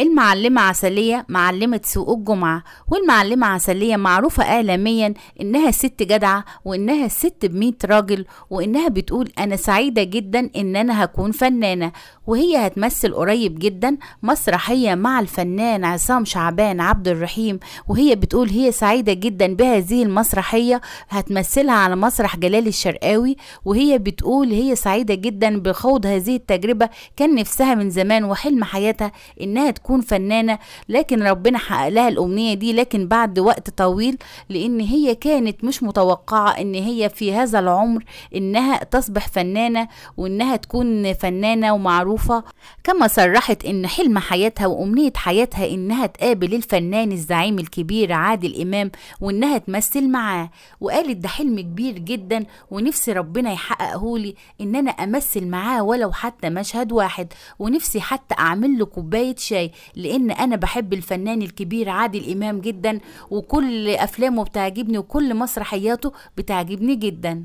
المعلمة عسلية معلمة سوق الجمعة والمعلمة عسلية معروفة إعلاميا إنها ست جدعة وإنها ست بمية راجل وإنها بتقول أنا سعيدة جدا إن أنا هكون فنانة وهي هتمثل قريب جدا مسرحية مع الفنان عصام شعبان عبد الرحيم وهي بتقول هي سعيدة جدا بهذه المسرحية هتمثلها على مسرح جلال الشرقاوي وهي بتقول هي سعيدة جدا بخوض هذه التجربة كان نفسها من زمان وحلم حياتها إنها تكون تكون فنانه لكن ربنا حقق لها الامنيه دي لكن بعد وقت طويل لان هي كانت مش متوقعه ان هي في هذا العمر انها تصبح فنانه وانها تكون فنانه ومعروفه كما صرحت ان حلم حياتها وامنيه حياتها انها تقابل الفنان الزعيم الكبير عادل امام وانها تمثل معاه وقالت ده حلم كبير جدا ونفسي ربنا يحققه لي ان انا امثل معاه ولو حتى مشهد واحد ونفسي حتى اعمل له كوبايه شاي لان انا بحب الفنان الكبير عادل امام جدا وكل افلامه بتعجبني وكل مسرحياته بتعجبني جدا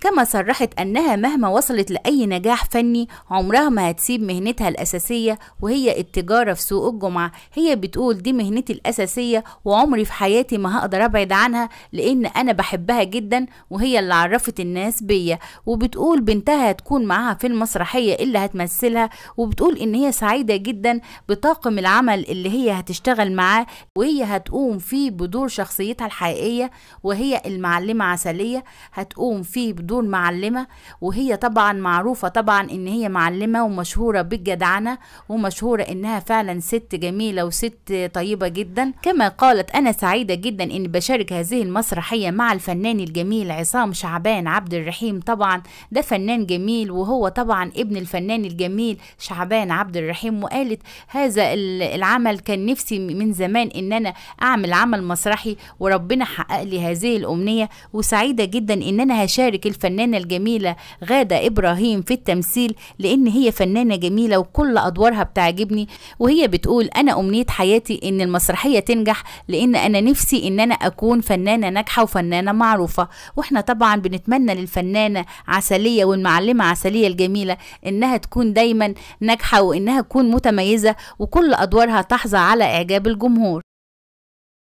كما صرحت أنها مهما وصلت لأي نجاح فني عمرها ما هتسيب مهنتها الأساسية وهي التجارة في سوق الجمعة هي بتقول دي مهنتي الأساسية وعمري في حياتي ما هقدر أبعد عنها لأن أنا بحبها جدا وهي اللي عرفت الناس بيا وبتقول بنتها هتكون معاها في المسرحية اللي هتمثلها وبتقول إن هي سعيدة جدا بطاقم العمل اللي هي هتشتغل معاه وهي هتقوم فيه بدور شخصيتها الحقيقية وهي المعلمة عسلية هتقوم فيه بدور دور معلمة وهي طبعا معروفة طبعا ان هي معلمة ومشهورة بالجدعنة ومشهورة انها فعلا ست جميلة وست طيبة جدا كما قالت انا سعيدة جدا ان بشارك هذه المسرحية مع الفنان الجميل عصام شعبان عبد الرحيم طبعا ده فنان جميل وهو طبعا ابن الفنان الجميل شعبان عبد الرحيم وقالت هذا العمل كان نفسي من زمان ان انا اعمل عمل مسرحي وربنا حقق لي هذه الامنية وسعيدة جدا ان انا هشارك الفنانة الجميلة غادة إبراهيم في التمثيل لأن هي فنانة جميلة وكل أدوارها بتعجبني وهي بتقول أنا أمنية حياتي إن المسرحية تنجح لأن أنا نفسي إن أنا أكون فنانة ناجحة وفنانة معروفة وإحنا طبعا بنتمنى للفنانة عسلية والمعلمة عسلية الجميلة إنها تكون دايما ناجحة وإنها تكون متميزة وكل أدوارها تحظى على إعجاب الجمهور